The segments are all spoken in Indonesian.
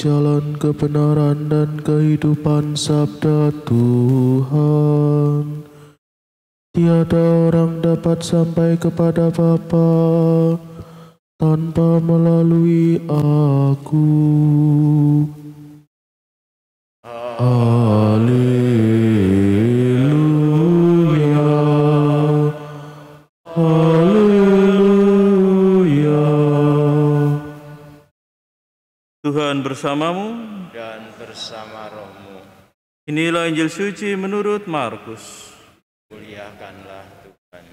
jalan kebenaran dan kehidupan sabda Tuhan. Tiada orang dapat sampai kepada Bapa tanpa melalui aku. Amin. bersamamu dan bersama rohmu. Inilah Injil suci menurut Markus. Muliakanlah Tuhan.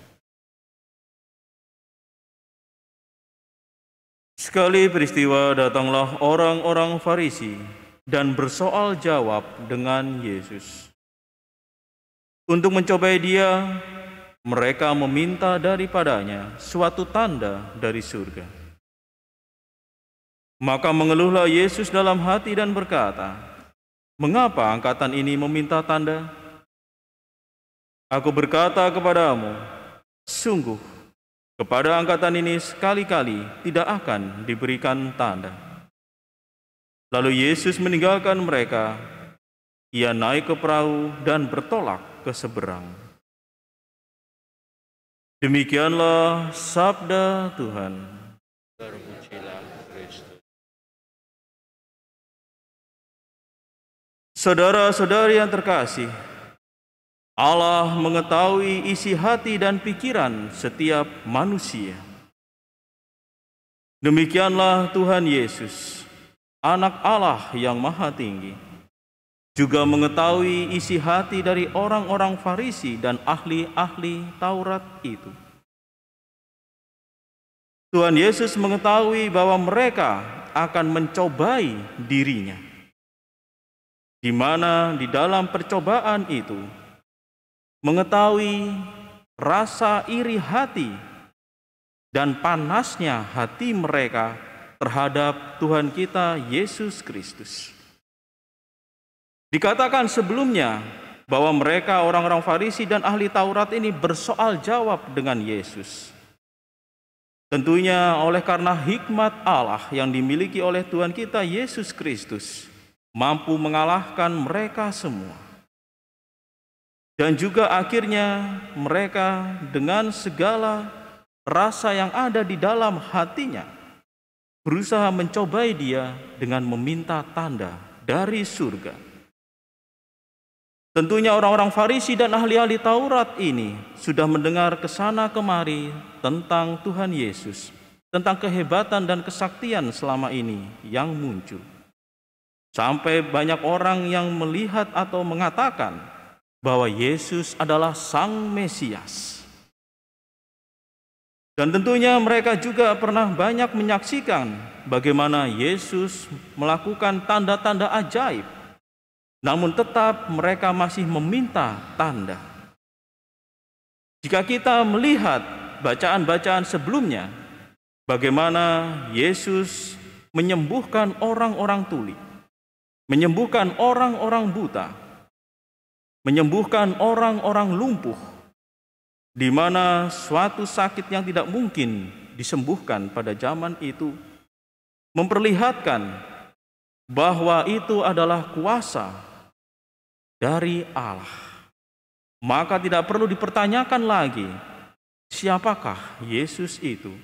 Sekali peristiwa datanglah orang-orang Farisi dan bersoal jawab dengan Yesus. Untuk mencobai dia, mereka meminta daripadanya suatu tanda dari surga. Maka mengeluhlah Yesus dalam hati dan berkata, Mengapa angkatan ini meminta tanda? Aku berkata kepadamu, sungguh, kepada angkatan ini sekali-kali tidak akan diberikan tanda. Lalu Yesus meninggalkan mereka, ia naik ke perahu dan bertolak ke seberang. Demikianlah sabda Tuhan. Saudara-saudari yang terkasih, Allah mengetahui isi hati dan pikiran setiap manusia. Demikianlah Tuhan Yesus, Anak Allah yang Maha Tinggi, juga mengetahui isi hati dari orang-orang Farisi dan ahli-ahli Taurat itu. Tuhan Yesus mengetahui bahwa mereka akan mencobai dirinya di mana di dalam percobaan itu mengetahui rasa iri hati dan panasnya hati mereka terhadap Tuhan kita Yesus Kristus. Dikatakan sebelumnya bahwa mereka orang-orang Farisi dan ahli Taurat ini bersoal jawab dengan Yesus. Tentunya oleh karena hikmat Allah yang dimiliki oleh Tuhan kita Yesus Kristus, mampu mengalahkan mereka semua. Dan juga akhirnya mereka dengan segala rasa yang ada di dalam hatinya berusaha mencobai dia dengan meminta tanda dari surga. Tentunya orang-orang Farisi dan ahli-ahli Taurat ini sudah mendengar kesana kemari tentang Tuhan Yesus, tentang kehebatan dan kesaktian selama ini yang muncul. Sampai banyak orang yang melihat atau mengatakan bahwa Yesus adalah Sang Mesias. Dan tentunya mereka juga pernah banyak menyaksikan bagaimana Yesus melakukan tanda-tanda ajaib. Namun tetap mereka masih meminta tanda. Jika kita melihat bacaan-bacaan sebelumnya, bagaimana Yesus menyembuhkan orang-orang tuli, menyembuhkan orang-orang buta, menyembuhkan orang-orang lumpuh, di mana suatu sakit yang tidak mungkin disembuhkan pada zaman itu, memperlihatkan bahwa itu adalah kuasa dari Allah. Maka tidak perlu dipertanyakan lagi siapakah Yesus itu.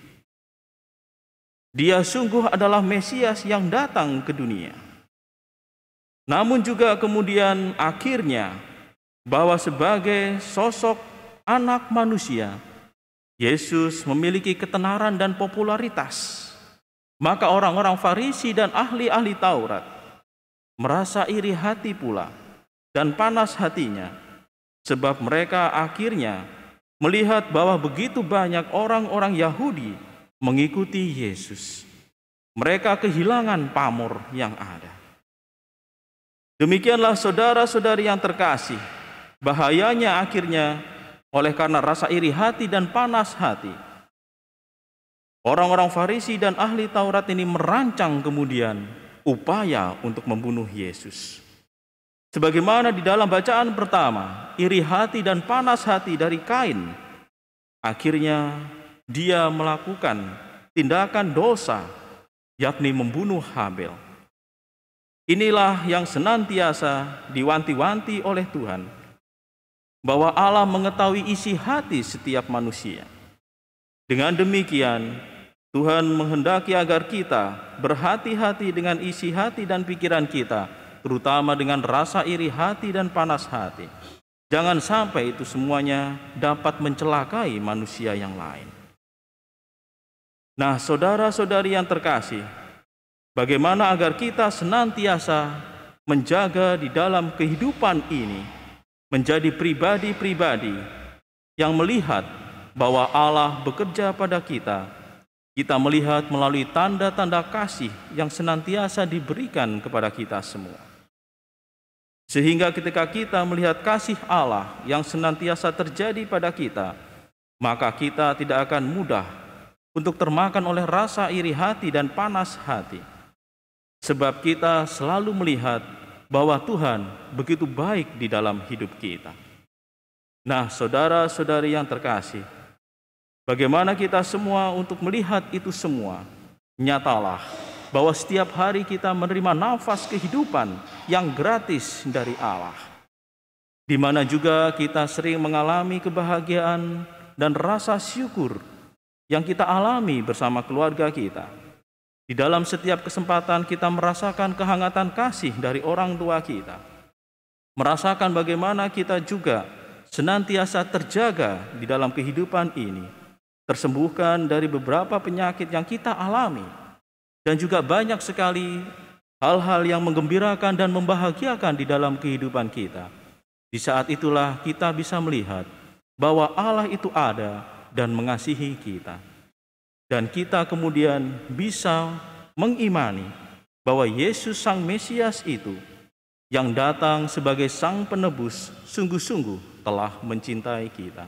Dia sungguh adalah Mesias yang datang ke dunia. Namun juga kemudian akhirnya bahwa sebagai sosok anak manusia, Yesus memiliki ketenaran dan popularitas. Maka orang-orang Farisi dan ahli-ahli Taurat merasa iri hati pula dan panas hatinya sebab mereka akhirnya melihat bahwa begitu banyak orang-orang Yahudi mengikuti Yesus. Mereka kehilangan pamor yang ada. Demikianlah saudara-saudari yang terkasih, bahayanya akhirnya oleh karena rasa iri hati dan panas hati. Orang-orang Farisi dan ahli Taurat ini merancang kemudian upaya untuk membunuh Yesus. Sebagaimana di dalam bacaan pertama, iri hati dan panas hati dari Kain, akhirnya dia melakukan tindakan dosa, yakni membunuh Habel. Inilah yang senantiasa diwanti-wanti oleh Tuhan, bahwa Allah mengetahui isi hati setiap manusia. Dengan demikian, Tuhan menghendaki agar kita berhati-hati dengan isi hati dan pikiran kita, terutama dengan rasa iri hati dan panas hati. Jangan sampai itu semuanya dapat mencelakai manusia yang lain. Nah, saudara-saudari yang terkasih, Bagaimana agar kita senantiasa menjaga di dalam kehidupan ini menjadi pribadi-pribadi yang melihat bahwa Allah bekerja pada kita. Kita melihat melalui tanda-tanda kasih yang senantiasa diberikan kepada kita semua. Sehingga ketika kita melihat kasih Allah yang senantiasa terjadi pada kita, maka kita tidak akan mudah untuk termakan oleh rasa iri hati dan panas hati Sebab kita selalu melihat bahwa Tuhan begitu baik di dalam hidup kita. Nah, saudara-saudari yang terkasih, bagaimana kita semua untuk melihat itu semua? Nyatalah bahwa setiap hari kita menerima nafas kehidupan yang gratis dari Allah. Di mana juga kita sering mengalami kebahagiaan dan rasa syukur yang kita alami bersama keluarga kita di dalam setiap kesempatan kita merasakan kehangatan kasih dari orang tua kita. Merasakan bagaimana kita juga senantiasa terjaga di dalam kehidupan ini. Tersembuhkan dari beberapa penyakit yang kita alami. Dan juga banyak sekali hal-hal yang menggembirakan dan membahagiakan di dalam kehidupan kita. Di saat itulah kita bisa melihat bahwa Allah itu ada dan mengasihi kita dan kita kemudian bisa mengimani bahwa Yesus Sang Mesias itu yang datang sebagai Sang Penebus sungguh-sungguh telah mencintai kita.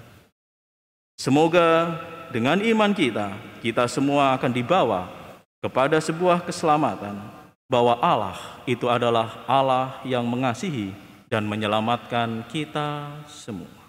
Semoga dengan iman kita, kita semua akan dibawa kepada sebuah keselamatan bahwa Allah itu adalah Allah yang mengasihi dan menyelamatkan kita semua.